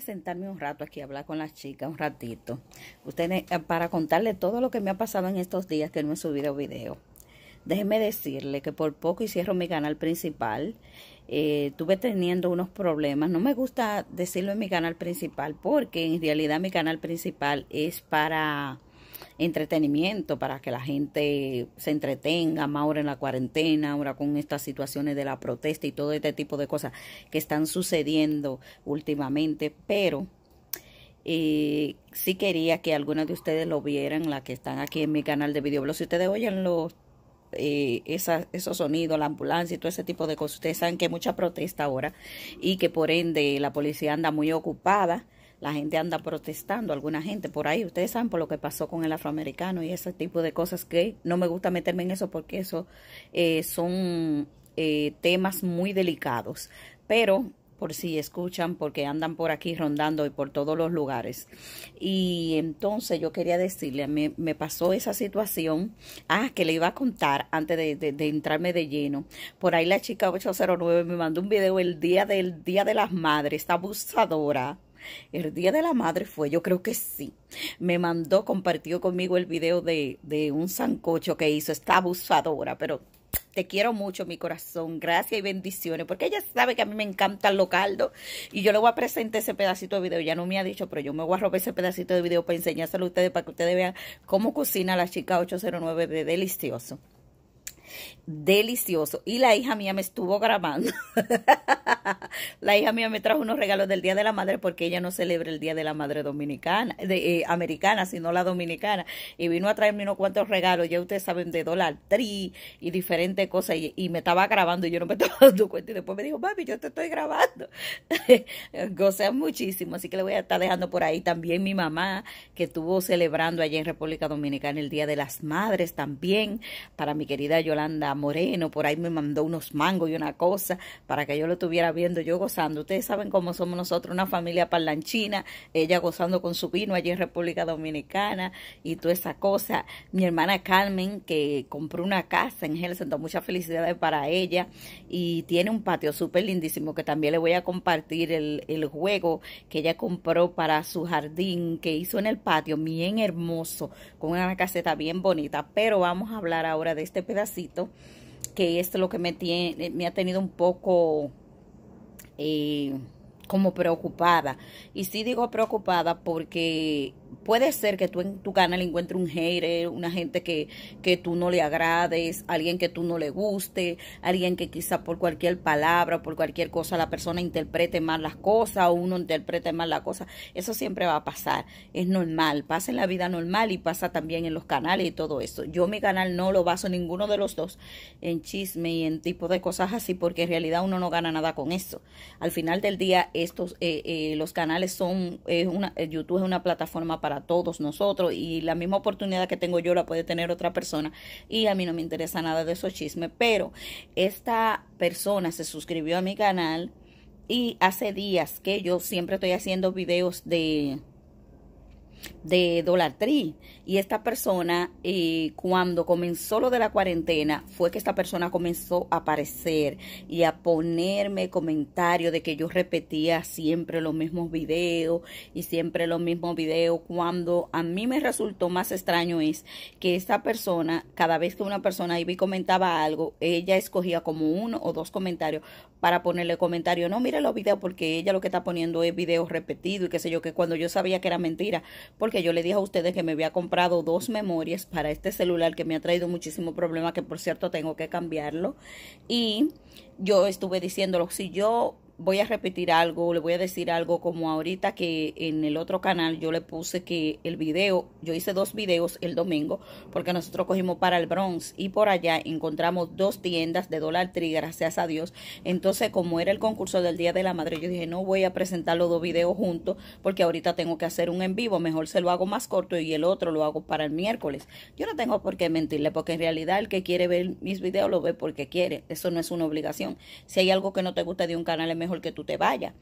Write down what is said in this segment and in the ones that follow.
sentarme un rato aquí a hablar con las chicas, un ratito. Ustedes, eh, para contarle todo lo que me ha pasado en estos días que no he subido video. Déjenme decirle que por poco hicieron cierro mi canal principal. Eh, tuve teniendo unos problemas. No me gusta decirlo en mi canal principal porque en realidad mi canal principal es para entretenimiento para que la gente se entretenga más ahora en la cuarentena, ahora con estas situaciones de la protesta y todo este tipo de cosas que están sucediendo últimamente, pero eh, sí quería que algunas de ustedes lo vieran, las que están aquí en mi canal de videoblog, si ustedes oyen los eh, esos sonidos, la ambulancia y todo ese tipo de cosas. Ustedes saben que hay mucha protesta ahora y que por ende la policía anda muy ocupada la gente anda protestando, alguna gente por ahí. Ustedes saben por lo que pasó con el afroamericano y ese tipo de cosas que no me gusta meterme en eso porque eso eh, son eh, temas muy delicados. Pero por si escuchan, porque andan por aquí rondando y por todos los lugares. Y entonces yo quería decirle, me, me pasó esa situación, ah, que le iba a contar antes de, de, entrarme de lleno. Por ahí la chica 809 me mandó un video el día del Día de las Madres, abusadora. El Día de la Madre fue, yo creo que sí. Me mandó, compartió conmigo el video de, de un sancocho que hizo. Está abusadora, pero te quiero mucho, mi corazón. Gracias y bendiciones. Porque ella sabe que a mí me encanta lo caldo. Y yo le voy a presentar ese pedacito de video. Ya no me ha dicho, pero yo me voy a robar ese pedacito de video para enseñárselo a ustedes, para que ustedes vean cómo cocina la chica 809 de Delicioso. Delicioso. Y la hija mía me estuvo grabando. la hija mía me trajo unos regalos del Día de la Madre porque ella no celebra el Día de la Madre dominicana, de, eh, americana, sino la dominicana. Y vino a traerme unos cuantos regalos, ya ustedes saben, de dólar tri y diferentes cosas. Y, me estaba grabando y yo no me estaba dando cuenta. Y después me dijo, mami, yo te estoy grabando. goza muchísimo. Así que le voy a estar dejando por ahí también mi mamá, que estuvo celebrando allá en República Dominicana el Día de las Madres también. Para mi querida Yolanda Moreno, por ahí me mandó unos mangos y una cosa para que yo lo tuviera viendo, yo gozando. Ustedes saben cómo somos nosotros, una familia parlanchina, ella gozando con su vino allí en República Dominicana y toda esa cosa. Mi hermana Carmen, que compró una casa en Helsinki, muchas felicidades para ella y tiene un patio súper lindísimo que también le voy a compartir el, el juego que ella compró para su jardín que hizo en el patio, bien hermoso, con una caseta bien bonita. Pero vamos a hablar ahora de este pedacito que es lo que me, tiene, me ha tenido un poco eh, como preocupada. Y sí digo preocupada porque puede ser que tú en tu canal encuentres un hater, una gente que, tú no le agrades, alguien que tú no le guste, alguien que quizá por cualquier palabra, por cualquier cosa, la persona interprete mal las cosas o uno interprete mal las cosas. Eso siempre va a pasar, es normal, pasa en la vida normal y pasa también en los canales y todo eso. Yo mi canal no lo baso en ninguno de los dos, en chisme y en tipo de cosas así, porque en realidad uno no gana nada con eso. Al final del día, estos, eh, eh, los canales son, una, YouTube es una plataforma para todos nosotros y la misma oportunidad que tengo yo la puede tener otra persona y a mí no me interesa nada de esos chismes, pero esta persona se suscribió a mi canal y hace días que yo siempre estoy haciendo videos de de Dollar Tree. Y esta persona, eh, cuando comenzó lo de la cuarentena, fue que esta persona comenzó a aparecer y a ponerme comentarios de que yo repetía siempre los mismos videos y siempre los mismos videos. Cuando a mí me resultó más extraño es que esta persona, cada vez que una persona iba y comentaba algo, ella escogía como uno o dos comentarios para ponerle comentarios No, mire los videos porque ella lo que está poniendo es videos repetidos y qué sé yo, que cuando yo sabía que era mentira, porque yo le dije a ustedes que me había comprado dos memorias para este celular que me ha traído muchísimo problema, que por cierto tengo que cambiarlo. Y yo estuve diciéndolo, si yo voy a repetir algo, le voy a decir algo como ahorita que en el otro canal yo le puse que el video, yo hice dos videos el domingo porque nosotros cogimos para el Bronx y por allá encontramos dos tiendas de dólar Tree, gracias a Dios. Entonces como era el concurso del Día de la Madre, yo dije no voy a presentar los dos videos juntos porque ahorita tengo que hacer un en vivo, mejor se lo hago más corto y el otro lo hago para el miércoles. Yo no tengo por qué mentirle porque en realidad el que quiere ver mis videos lo ve porque quiere, eso no es una obligación. Si hay algo que no te gusta de un canal es mejor que tú te vayas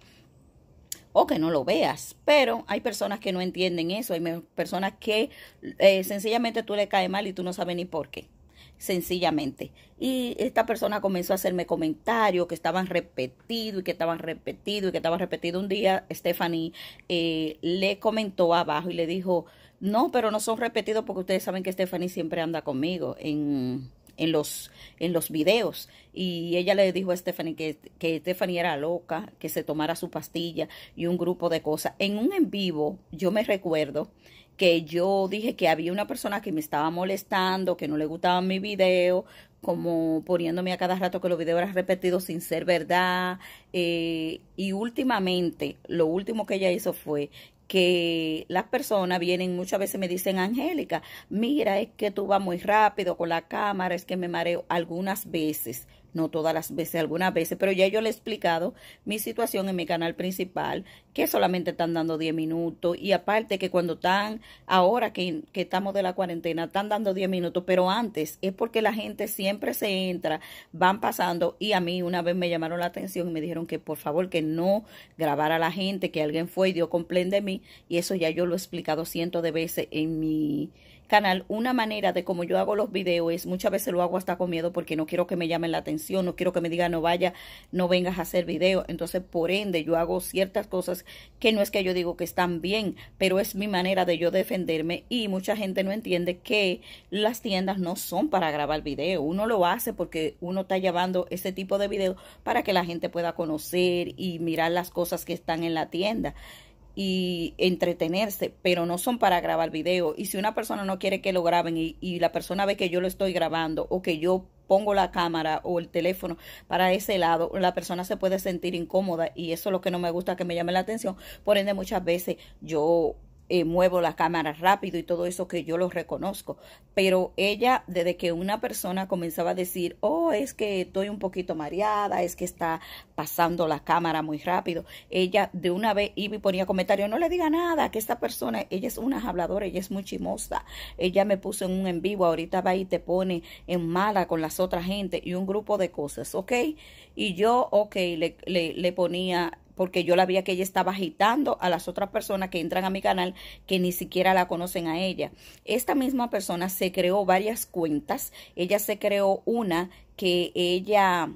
o que no lo veas. Pero hay personas que no entienden eso, hay personas que eh, sencillamente tú le caes mal y tú no sabes ni por qué. Sencillamente. Y esta persona comenzó a hacerme comentarios que estaban repetidos y que estaban repetidos y que estaban repetidos. Un día Stephanie eh, le comentó abajo y le dijo, no, pero no son repetidos porque ustedes saben que Stephanie siempre anda conmigo en en los, en los videos. Y ella le dijo a Stephanie que, que Stephanie era loca, que se tomara su pastilla y un grupo de cosas. En un en vivo, yo me recuerdo que yo dije que había una persona que me estaba molestando, que no le gustaba mi video, como poniéndome a cada rato que los videos eran repetidos sin ser verdad. Eh, y últimamente, lo último que ella hizo fue que las personas vienen muchas veces me dicen, Angélica, mira, es que tú vas muy rápido con la cámara, es que me mareo algunas veces no todas las veces, algunas veces, pero ya yo le he explicado mi situación en mi canal principal, que solamente están dando 10 minutos y aparte que cuando están, ahora que, estamos de la cuarentena, están dando 10 minutos, pero antes es porque la gente siempre se entra, van pasando y a mí una vez me llamaron la atención y me dijeron que por favor que no grabara la gente, que alguien fue y dio comprende de mí y eso ya yo lo he explicado cientos de veces en mi canal, una manera de como yo hago los videos es, muchas veces lo hago hasta con miedo porque no quiero que me llamen la atención, no quiero que me digan no vaya, no vengas a hacer video. Entonces, por ende, yo hago ciertas cosas que no es que yo digo que están bien, pero es mi manera de yo defenderme y mucha gente no entiende que las tiendas no son para grabar video. Uno lo hace porque uno está llevando ese tipo de video para que la gente pueda conocer y mirar las cosas que están en la tienda y entretenerse, pero no son para grabar video. Y si una persona no quiere que lo graben y, y, la persona ve que yo lo estoy grabando o que yo pongo la cámara o el teléfono para ese lado, la persona se puede sentir incómoda y eso es lo que no me gusta que me llame la atención. Por ende, muchas veces yo eh, muevo la cámara rápido y todo eso que yo lo reconozco. Pero ella, desde que una persona comenzaba a decir, oh, es que estoy un poquito mareada, es que está pasando la cámara muy rápido, ella de una vez iba y ponía comentario, no le diga nada, que esta persona, ella es una habladora, ella es muy chimosa, ella me puso en un en vivo, ahorita va y te pone en mala con las otras gente y un grupo de cosas, ¿ok? Y yo, ok, le, le, le ponía porque yo la vi que ella estaba agitando a las otras personas que entran a mi canal que ni siquiera la conocen a ella. Esta misma persona se creó varias cuentas. Ella se creó una que ella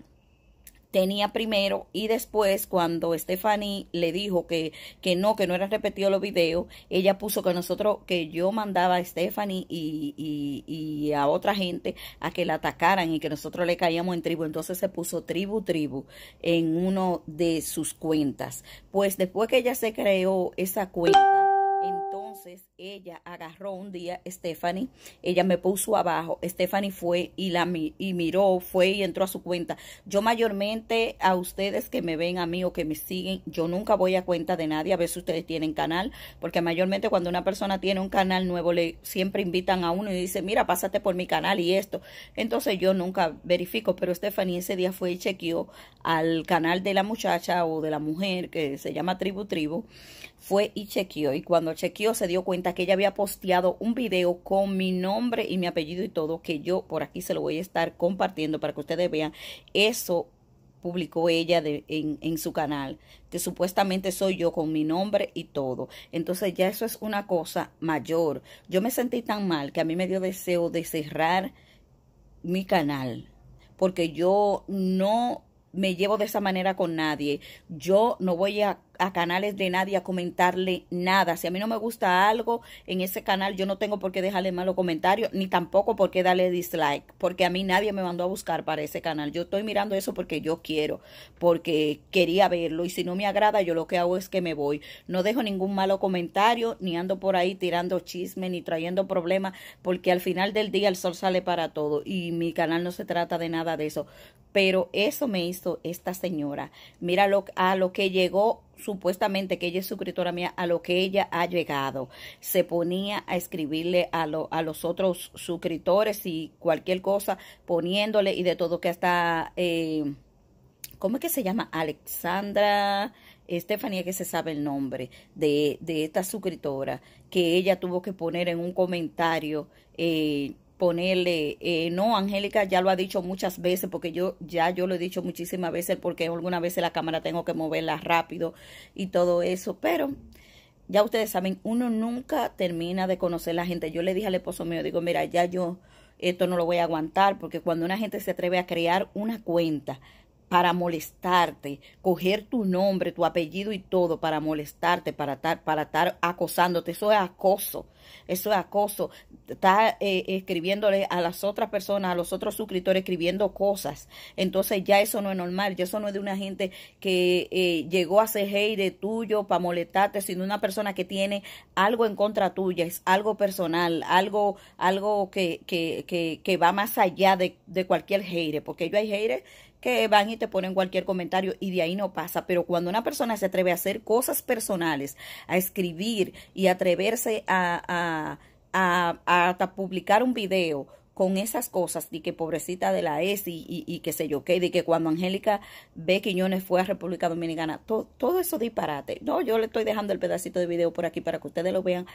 tenía primero y después cuando Stephanie le dijo que, que no, que no era repetido los videos, ella puso que nosotros, que yo mandaba a Stephanie y, y, y, a otra gente a que la atacaran y que nosotros le caíamos en tribu. Entonces se puso tribu, tribu en uno de sus cuentas. Pues después que ella se creó esa cuenta, entonces ella agarró un día Stephanie, ella me puso abajo, Stephanie fue y la y miró, fue y entró a su cuenta. Yo mayormente a ustedes que me ven a mí o que me siguen, yo nunca voy a cuenta de nadie, a ver si ustedes tienen canal, porque mayormente cuando una persona tiene un canal nuevo le siempre invitan a uno y dice, "Mira, pásate por mi canal y esto." Entonces yo nunca verifico, pero Stephanie ese día fue y chequeó al canal de la muchacha o de la mujer que se llama Tribu Tribu, fue y chequeó y cuando chequeó se dio cuenta que ella había posteado un video con mi nombre y mi apellido y todo, que yo por aquí se lo voy a estar compartiendo para que ustedes vean eso publicó ella en, en, su canal, que supuestamente soy yo con mi nombre y todo. Entonces ya eso es una cosa mayor. Yo me sentí tan mal que a mí me dio deseo de cerrar mi canal, porque yo no me llevo de esa manera con nadie. Yo no voy a a canales de nadie a comentarle nada. Si a mí no me gusta algo en ese canal, yo no tengo por qué dejarle malo comentario ni tampoco por qué darle dislike, porque a mí nadie me mandó a buscar para ese canal. Yo estoy mirando eso porque yo quiero, porque quería verlo y si no me agrada, yo lo que hago es que me voy. No dejo ningún malo comentario, ni ando por ahí tirando chisme, ni trayendo problemas, porque al final del día el sol sale para todo y mi canal no se trata de nada de eso. Pero eso me hizo esta señora. Mira lo, a lo que llegó supuestamente que ella es suscriptora mía, a lo que ella ha llegado. Se ponía a escribirle a, a los otros suscriptores y cualquier cosa, poniéndole y de todo que hasta, eh, ¿cómo es que se llama? Alexandra. Estefanía, que se sabe el nombre de, de, esta suscriptora, que ella tuvo que poner en un comentario eh, ponerle, eh, no, Angélica ya lo ha dicho muchas veces, porque yo ya yo lo he dicho muchísimas veces, porque algunas veces la cámara tengo que moverla rápido y todo eso, pero ya ustedes saben, uno nunca termina de conocer la gente. Yo le dije al esposo mío, digo, mira, ya yo esto no lo voy a aguantar, porque cuando una gente se atreve a crear una cuenta, para molestarte, coger tu nombre, tu apellido y todo para molestarte, para estar, para acosándote. Eso es acoso, eso es acoso. Está eh, escribiéndole a las otras personas, a los otros suscriptores, escribiendo cosas. Entonces ya eso no es normal, ya eso no es de una gente que eh, llegó a ser de tuyo para molestarte, sino una persona que tiene algo en contra tuya, es algo personal, algo, algo que, que, que, va más allá de, cualquier heire, porque yo hay heire que van y te ponen cualquier comentario y de ahí no pasa, pero cuando una persona se atreve a hacer cosas personales, a escribir y atreverse a, hasta publicar un video con esas cosas de que pobrecita de la ES y, qué sé yo que de que cuando Angélica B. Quiñones fue a República Dominicana, todo eso disparate. No, yo le estoy dejando el pedacito de video por aquí para que ustedes lo vean,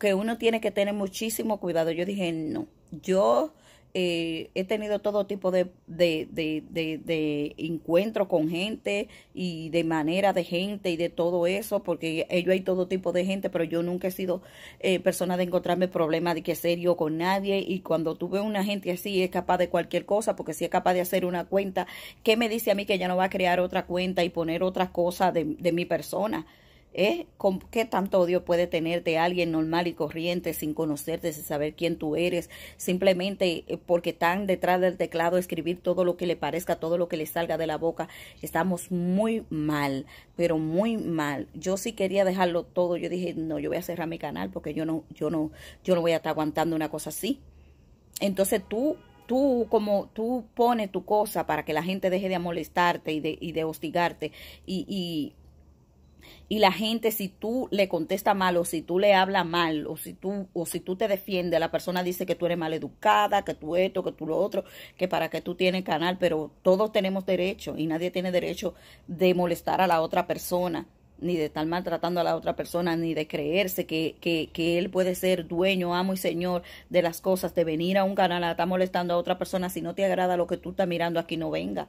que uno tiene que tener muchísimo cuidado. Yo dije, no, yo eh, he tenido todo tipo de, de, de, encuentros con gente y de manera de gente y de todo eso, porque ellos hay todo tipo de gente, pero yo nunca he sido eh, persona de encontrarme problemas de que serio con nadie y cuando tuve una gente así es capaz de cualquier cosa, porque si es capaz de hacer una cuenta, ¿qué me dice a mí que ya no va a crear otra cuenta y poner otra cosa de mi persona? ¿Eh? ¿Qué tanto odio puede tenerte alguien normal y corriente sin conocerte, sin saber quién tú eres, simplemente eh, porque están detrás del teclado escribir todo lo que le parezca, todo lo que le salga de la boca? Estamos muy mal, pero muy mal. Yo sí quería dejarlo todo. Yo dije, no, yo voy a cerrar mi canal porque yo no, yo no, yo no voy a estar aguantando una cosa así. Entonces tú tú como tú pones tu cosa para que la gente deje de molestarte y de, hostigarte y y la gente si tú le contesta mal o si tú le hablas mal o si tú o si tú te defiendes, la persona dice que tú eres mal educada, que tú esto, que tú lo otro, que para qué tú tienes canal, pero todos tenemos derecho y nadie tiene derecho de molestar a la otra persona ni de estar maltratando a la otra persona, ni de creerse que, que, que, él puede ser dueño, amo y señor de las cosas, de venir a un canal a estar molestando a otra persona, si no te agrada lo que tú estás mirando aquí, no venga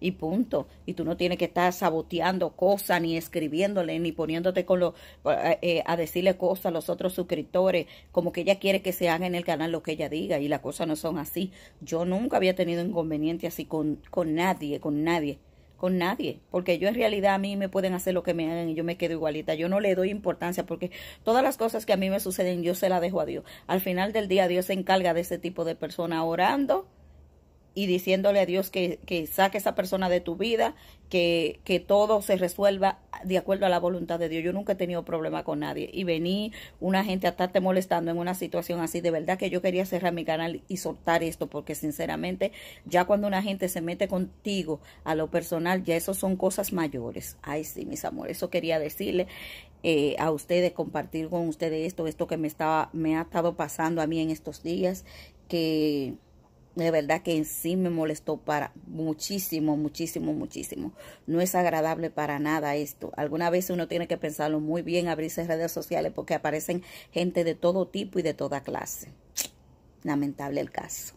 y punto. Y tú no tienes que estar saboteando cosas, ni escribiéndole, ni poniéndote con lo eh, eh, a decirle cosas a los otros suscriptores, como que ella quiere que se haga en el canal lo que ella diga, y las cosas no son así. Yo nunca había tenido inconveniente así con, con nadie, con nadie, con nadie, porque yo en realidad a mí me pueden hacer lo que me hagan y yo me quedo igualita. Yo no le doy importancia porque todas las cosas que a mí me suceden yo se las dejo a Dios. Al final del día Dios se encarga de ese tipo de personas orando y diciéndole a Dios que, que saque esa persona de tu vida, que, que, todo se resuelva de acuerdo a la voluntad de Dios. Yo nunca he tenido problema con nadie. Y vení una gente a estarte molestando en una situación así, de verdad que yo quería cerrar mi canal y soltar esto, porque sinceramente, ya cuando una gente se mete contigo a lo personal, ya eso son cosas mayores. Ay, sí, mis amores, eso quería decirle. Eh, a ustedes, compartir con ustedes esto, esto que me, estaba, me ha estado pasando a mí en estos días, que de verdad que en sí me molestó para muchísimo, muchísimo, muchísimo. No es agradable para nada esto. Alguna vez uno tiene que pensarlo muy bien, abrirse redes sociales porque aparecen gente de todo tipo y de toda clase. Lamentable el caso.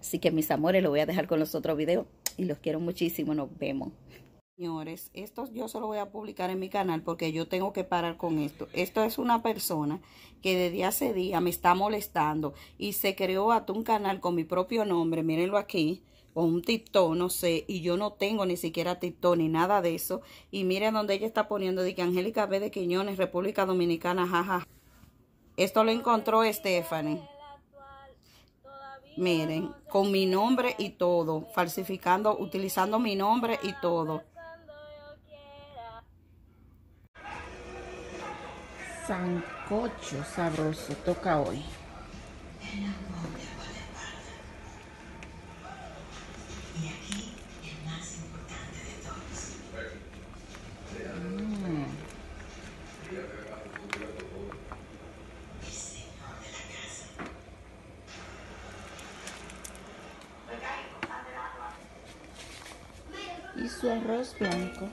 Así que mis amores, lo voy a dejar con los otros videos y los quiero muchísimo. Nos vemos. Señores, esto yo solo voy a publicar en mi canal porque yo tengo que parar con esto. Esto es una persona que de día hace día me está molestando y se creó hasta un canal con mi propio nombre, mírenlo aquí, con un TikTok, no sé, y yo no tengo ni siquiera TikTok ni nada de eso. Y miren donde ella está poniendo, de que Angélica B. de Quiñones, República Dominicana, jaja. Esto lo encontró Stephanie. Miren, con mi nombre y todo, falsificando, utilizando mi nombre y todo. sancocho sabroso toca hoy. El amor de Y aquí el más importante de todos. El señor de la casa. Y su arroz blanco.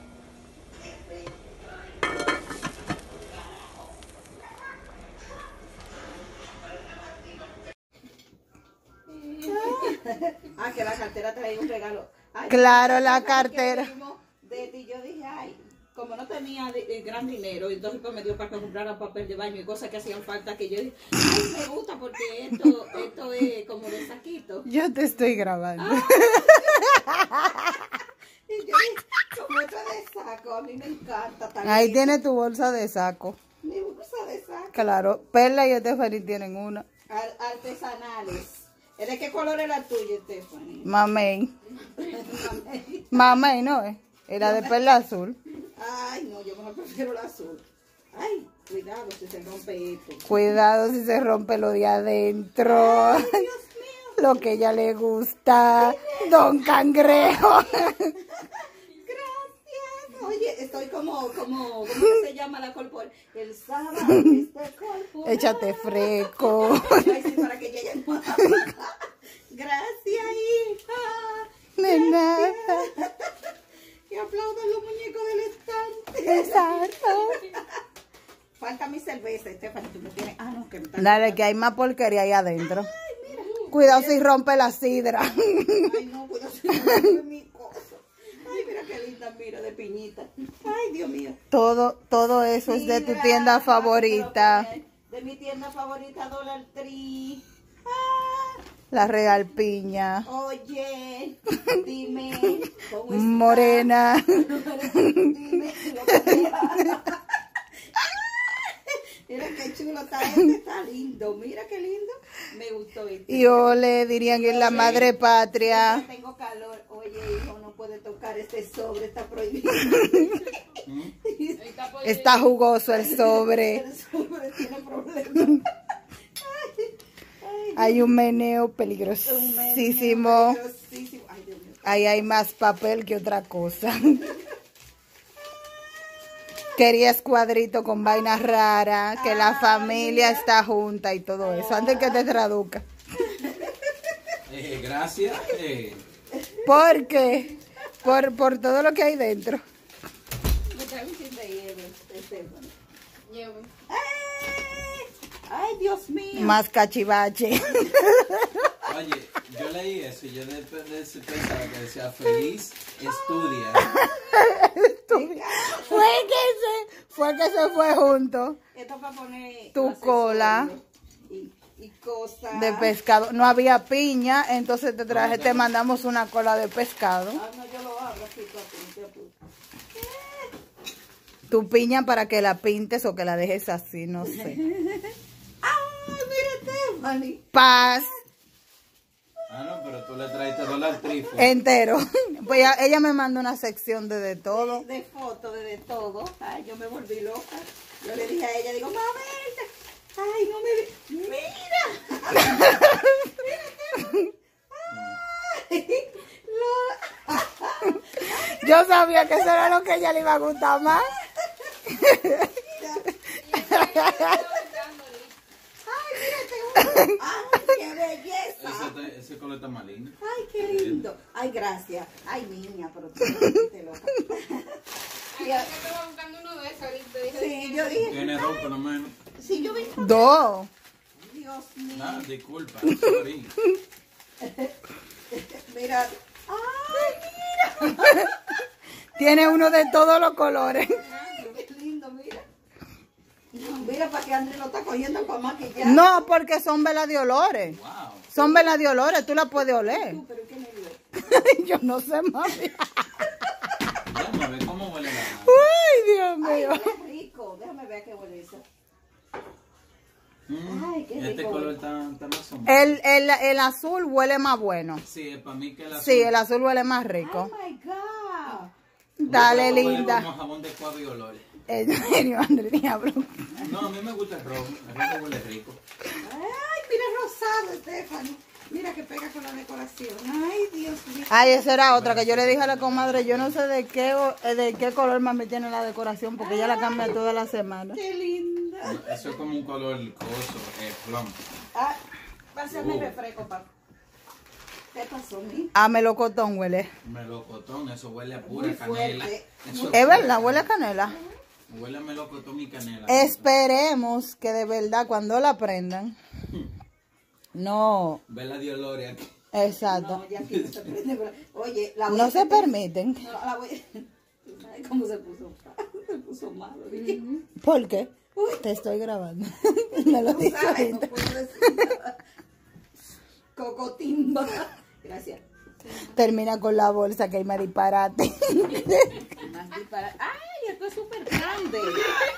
un regalo. claro, la cartera. Yo dije, ay, como no tenía eh, gran dinero, entonces pues, me dio para comprar papel de baño y cosas que hacían falta que yo dije, ay, me gusta porque esto, esto es como de saquito. Yo te estoy grabando. y yo dije, como de saco, a mí me encanta. Ahí tiene tu bolsa de saco. Mi bolsa de saco. Claro, Perla y Estefany tienen una. artesanales. ¿De qué color era tuya, Stephanie? Mamey. Mamey, ¿no? eh. Era de pelo azul. Ay, no, yo me prefiero el azul. Ay, cuidado si se rompe esto. Cuidado si se rompe lo de adentro. Ay, Dios mío. Lo que ella le gusta. Don Cangrejo. oye, estoy como, como, ¿cómo se llama la colpol? El sábado, este colpol. Échate freco. sí, para que lleguen. Gracias, hija. De nada. aplaudan los muñecos del estante. Exacto. Falta mi cerveza, Estefan, tú me tienes... Ah, no, que me Dale, que hay más porquería ahí adentro. Cuidado si rompe la sidra. Ay, no, cuidado piñita. Ay, Dios mío. Todo, todo eso es de tu tienda favorita. De mi tienda favorita, Dollar Tree. Ah. La Real Piña. Oye, dime. Morena. Mira qué chulo está este, está lindo. Mira qué lindo. Me gustó este. Y ole, dirían que es la madre patria. Tengo calor. Oye, hijo, este sobre, está prohibido. Está jugoso el sobre. El sobre tiene problemas. Hay un meneo peligrosísimo. Ahí hay más papel que otra cosa. Querías cuadrito con vainas raras, que la ah, familia está junta y todo eso. Antes que te ah. traduzca. Eh, gracias. Eh. ¿Por qué? Por, por todo lo que hay dentro. Este, este, ¡Eh! Ay, Dios mío. Más cachivache. Oye, yo leí eso y yo de, pensaba que decía feliz estudia. fue que se fue que se fue junto. Esto para poner tu cola. Y, cosas. De pescado. No había piña, entonces te traje, te mandamos una cola de pescado. Ah, tu piña para que la pintes o que la dejes así, no sé. ¡Ay, mírate, este Mali! Paz. Ah, no, pero tú le traiste dos las Entero. Pues ella, me mandó una sección de de todo. De, fotos, de de todo. Ay, yo me volví loca. Yo le dije a ella, digo, mamá, ay, no me... ¡Mira! Mira este ¡Ay! Yo sabía que eso era lo que a ella le iba a gustar más. Ay, mira, un. Ese coleta malina. Ay, qué lindo. Ay, gracias. Ay, niña, pero tú te loca. Ay, yo estaba buscando uno de esos ahorita. dije. Sí, yo dije. Tiene dos, por lo menos. Sí, yo vi. Dos. Dios mío. Ah, disculpa, sorry. Mira. Ay, mira. Tiene uno de todos los colores. Mira, para que Andrés lo está cogiendo con maquillaje. No, porque son velas de olores. Wow. Son velas de olores, tú las puedes oler. ¿Tú, pero qué me Yo no sé, mami. déjame ver cómo huele la Uy, Dios mío. Ay, qué rico. Déjame ver qué huele eso. Mm, Ay, qué este rico. Este color está, está más sombrío. El, el, el, azul huele más bueno. Sí, para mí que el azul. Sí, el azul huele más rico. Oh, my God. Dale, linda. Como jabón de cuadro y olores. En serio, Andrés, bro. No, a mí me gusta el rojo. El mí me huele rico. Ay, mira rosado, Estefano. Mira que pega con la decoración. Ay, Dios mío. Ay, esa era otra que yo le dije a la comadre. Yo no sé de qué, eh, de qué color me tiene la decoración porque ella la cambia toda la semana. Qué linda. Eso es como un color coso, eh, plum. Ah, ser un uh. refresco, papá. ¿Qué pasó, mi? A ah, melocotón huele. Melocotón, eso huele a pura canela. es verdad, huele a canela. Huele melocotón mi canela. Esperemos que de verdad cuando la prendan, no. Vela de dioloria. aquí. Exacto. No, ya aquí no se prende. Oye, la No se permiten. ¿Cómo se puso? Se puso malo. ¿Por qué? Te estoy grabando. Me lo digo. No Cocotimba. Gracias. Termina con la bolsa que hay más disparate. Más disparate. ¡Ah! es súper grande.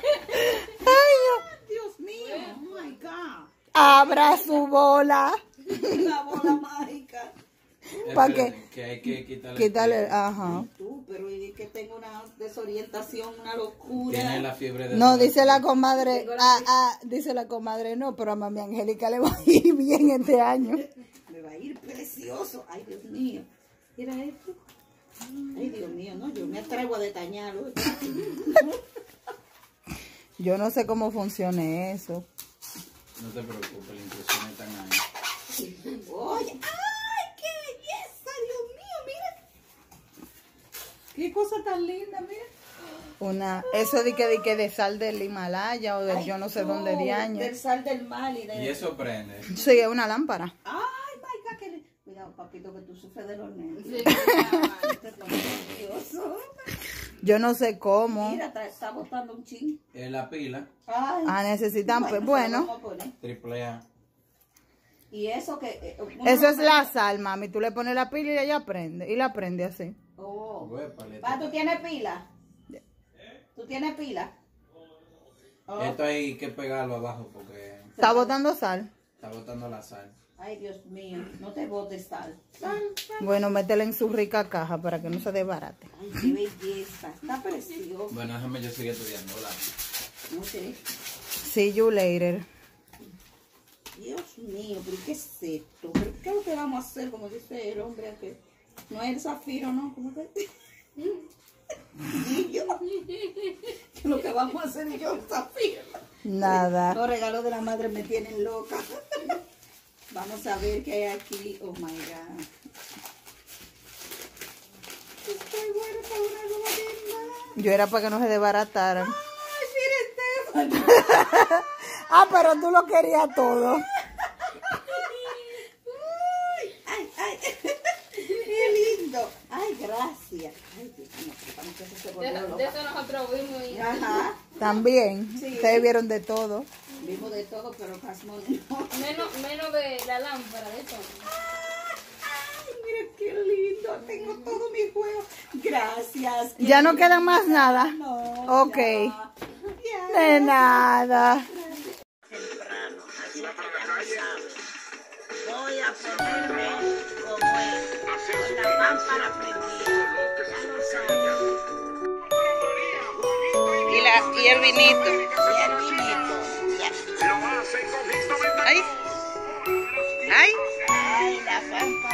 Ay, Dios mío. Oh my God. Abra su bola. La bola mágica. ¿Para qué? Que hay que quitarle. ajá. Tú, pero es que tengo una desorientación, una locura. Tiene la fiebre de. No, dice la comadre. Ah, ah, dice la comadre, no, pero a mami Angélica le va a ir bien este año. Me va a ir precioso. Ay, Dios mío. Mira esto. Ay, Dios mío, no, yo me atrevo a detañarlo. yo no sé cómo funciona eso. No te preocupes, la impresión es tan grande. ¡ay, qué belleza! Dios mío, mira. Qué cosa tan linda, mira. Una, eso de que, de que de sal del Himalaya o de yo no sé dónde de año. Del sal del mar y de... Y eso prende. Sí, es una lámpara. Ah, que tú sufres de este Yo no sé cómo. Mira, está botando un ching. Es la pila. Ah, necesitan, bueno, pues, bueno. Triple A. Y eso que... Eh, eso es la sal, mami. Tú le pones la pila y ella prende. Y la prende así. Oh. Pa, ¿tú tienes pila? ¿Tú tienes pila? Esto hay que pegarlo abajo porque... Oh. Está botando sal. Está botando la sal. Ay, Dios mío, no te botes sal. Bueno, métela en su rica caja para que no se desbarate. Ay, qué belleza, está precioso. Bueno, déjame yo seguir estudiando, hola. Ok. See you later. Dios mío, pero ¿qué es esto? ¿Qué es lo que vamos a hacer? Como dice el hombre que No es el zafiro, ¿no? ¿Cómo que? ¿Y yo? Lo que vamos a hacer yo, zafiro. Nada. Los regalos de la madre me tienen loca. Vamos a ver qué hay aquí. Oh my God. Estoy bueno para una linda. Yo era para que no se desbarataran. ¡Ay, miren esto. ah, pero tú lo querías todo. ¡Ay, ay, ay! qué lindo! ¡Ay, gracias! De, eso nosotros vimos. Ajá. También. Ustedes vieron de todo. Vivo de todo, pero casi no. Menos, menos de la lámpara, de todo. Ay, mira qué lindo. Tengo todo mi juego. Gracias. Ya no queda más nada. No. Ok. De nada. Voy a ponerme como es, una lámpara prendida. Y, la, y el vinito. Ay. Ay. Ay, la pampa.